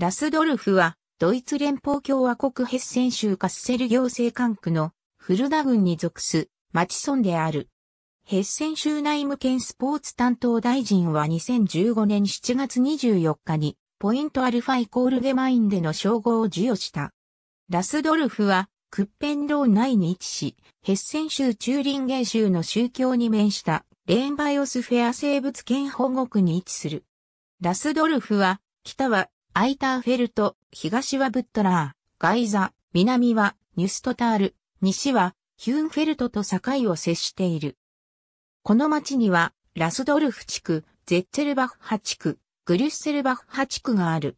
ラスドルフは、ドイツ連邦共和国ヘッセン州カッセル行政管区のフルダ郡に属す町村である。ヘッセン州内務県スポーツ担当大臣は2015年7月24日にポイントアルファイコールゲマインでの称号を授与した。ラスドルフはクッペンロー内に位置し、ヘッセン州チューリンゲ州の宗教に面したレーンバイオスフェア生物圏保護区に位置する。ラスドルフは北はアイターフェルト、東はブットラー、ガイザ、南はニュストタール、西はヒューンフェルトと境を接している。この町には、ラスドルフ地区、ゼッツェルバッハ地区、グリュッセルバッハ地区がある。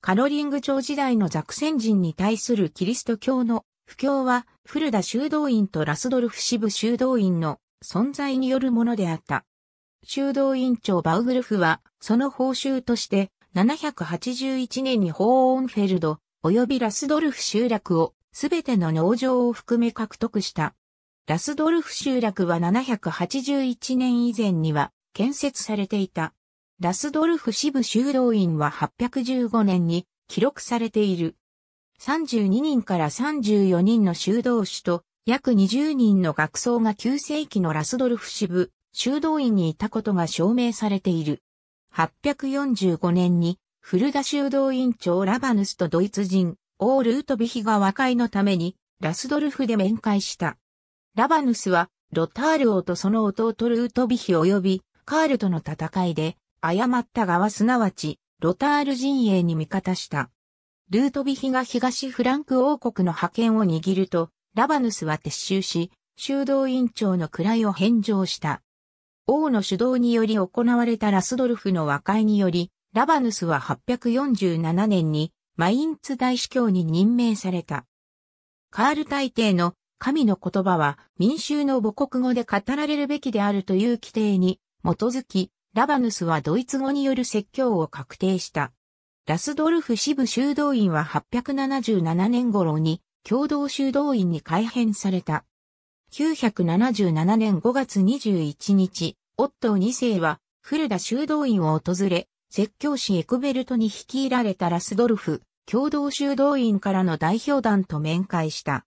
カロリング朝時代のザクセン人に対するキリスト教の布教は、古田修道院とラスドルフ支部修道院の存在によるものであった。修道院長バウグルフは、その報酬として、781年にホーンフェルド、及びラスドルフ集落を、すべての農場を含め獲得した。ラスドルフ集落は781年以前には建設されていた。ラスドルフ支部修道院は815年に記録されている。32人から34人の修道士と約20人の学僧が9世紀のラスドルフ支部修道院にいたことが証明されている。8 4 5年に、古田修道院長ラバヌスとドイツ人、オールートビヒが和解のために、ラスドルフで面会した。ラバヌスは、ロタール王とその弟ルートビヒ及び、カールとの戦いで、誤った側すなわち、ロタール陣営に味方した。ルートビヒが東フランク王国の覇権を握ると、ラバヌスは撤収し、修道院長の位を返上した。王の主導により行われたラスドルフの和解により、ラバヌスは847年にマインツ大司教に任命された。カール大帝の神の言葉は民衆の母国語で語られるべきであるという規定に基づき、ラバヌスはドイツ語による説教を確定した。ラスドルフ支部修道院は877年頃に共同修道院に改編された。1977年5月21日、オットー2世は、古田修道院を訪れ、説教師エクベルトに率いられたラスドルフ、共同修道院からの代表団と面会した。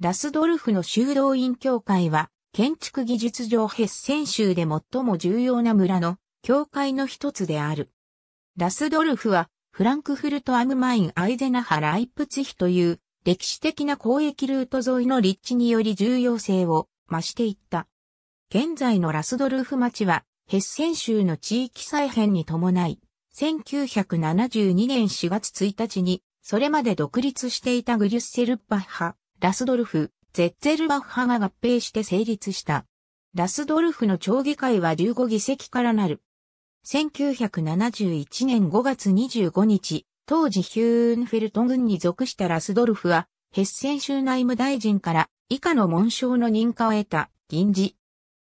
ラスドルフの修道院協会は、建築技術上ヘッセン州で最も重要な村の教会の一つである。ラスドルフは、フランクフルト・アムマイン・アイゼナハ・ライプツヒという歴史的な交易ルート沿いの立地により重要性を増していった。現在のラスドルーフ町は、ヘッセン州の地域再編に伴い、1972年4月1日に、それまで独立していたグリュッセルバッハ、ラスドルフ、ゼッゼルバッハが合併して成立した。ラスドルフの町議会は15議席からなる。1971年5月25日、当時ヒューンフェルト軍に属したラスドルフは、ヘッセン州内務大臣から以下の紋章の認可を得た、銀字。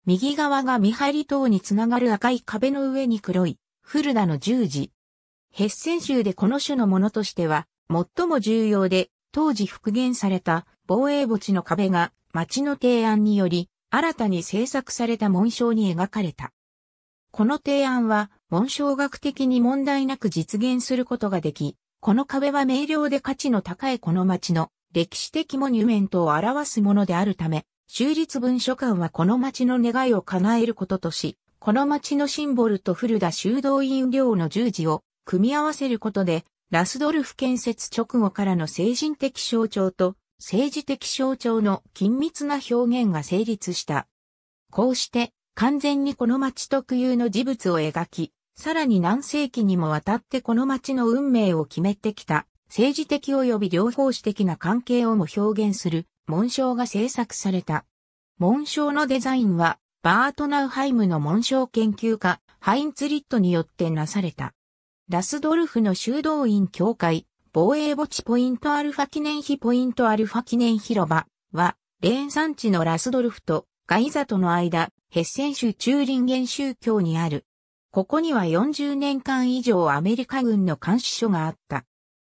右側が見張り塔につながる赤い壁の上に黒い、フルダの十字。ヘッセン州でこの種のものとしては、最も重要で、当時復元された防衛墓地の壁が、町の提案により、新たに制作された紋章に描かれた。この提案は、文章学的に問題なく実現することができ、この壁は明瞭で価値の高いこの町の歴史的モニュメントを表すものであるため、州立文書館はこの町の願いを叶えることとし、この町のシンボルと古田修道院寮の十字を組み合わせることで、ラスドルフ建設直後からの精神的象徴と政治的象徴の緊密な表現が成立した。こうして完全にこの町特有の事物を描き、さらに何世紀にもわたってこの町の運命を決めてきた、政治的及び両方史的な関係をも表現する紋章が制作された。紋章のデザインは、バートナウハイムの紋章研究家、ハインツリットによってなされた。ラスドルフの修道院協会、防衛墓地ポイントアルファ記念碑ポイントアルファ記念広場は、レーン産地のラスドルフとガイザとの間、ヘッセン州中林元宗教にあるここには40年間以上アメリカ軍の監視所があった。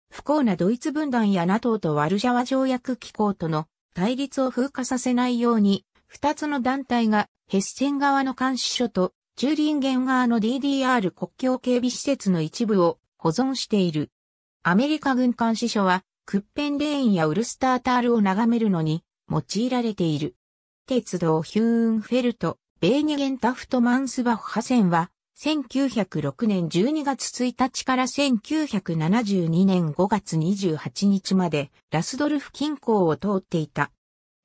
不幸なドイツ分断や NATO とワルシャワ条約機構との対立を風化させないように、二つの団体がヘッセン側の監視所とチューリンゲン側の DDR 国境警備施設の一部を保存している。アメリカ軍監視所はクッペンレーンやウルスタータールを眺めるのに用いられている。鉄道ヒューンフェルト、ベーニゲンタフトマンスバッハ線は1906年12月1日から1972年5月28日までラスドルフ近郊を通っていた。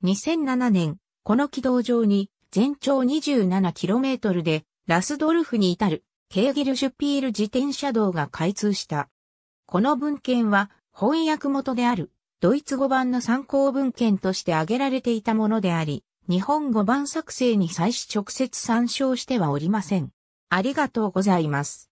2007年、この軌道上に全長 27km でラスドルフに至るケーギルシュピール自転車道が開通した。この文献は翻訳元であるドイツ語版の参考文献として挙げられていたものであり、日本語版作成に際し直接参照してはおりません。ありがとうございます。